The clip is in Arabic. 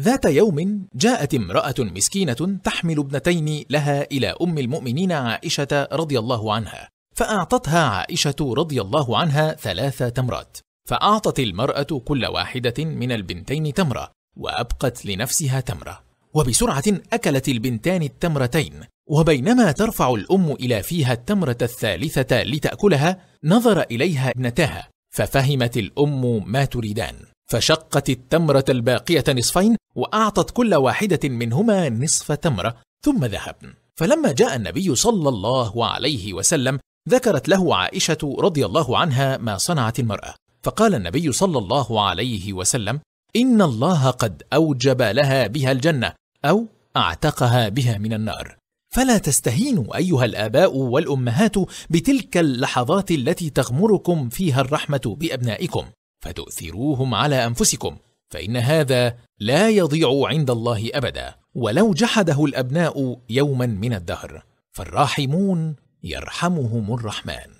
ذات يوم جاءت امرأة مسكينة تحمل ابنتين لها إلى أم المؤمنين عائشة رضي الله عنها، فأعطتها عائشة رضي الله عنها ثلاث تمرات، فأعطت المرأة كل واحدة من البنتين تمرة، وأبقت لنفسها تمرة، وبسرعة أكلت البنتان التمرتين، وبينما ترفع الأم إلى فيها التمرة الثالثة لتأكلها، نظر إليها ابنتها، ففهمت الأم ما تريدان، فشقت التمرة الباقية نصفين وأعطت كل واحدة منهما نصف تمرة ثم ذهبن فلما جاء النبي صلى الله عليه وسلم ذكرت له عائشة رضي الله عنها ما صنعت المرأة فقال النبي صلى الله عليه وسلم إن الله قد أوجب لها بها الجنة أو أعتقها بها من النار فلا تستهينوا أيها الآباء والأمهات بتلك اللحظات التي تغمركم فيها الرحمة بأبنائكم فتؤثروهم على انفسكم فان هذا لا يضيع عند الله ابدا ولو جحده الابناء يوما من الدهر فالراحمون يرحمهم الرحمن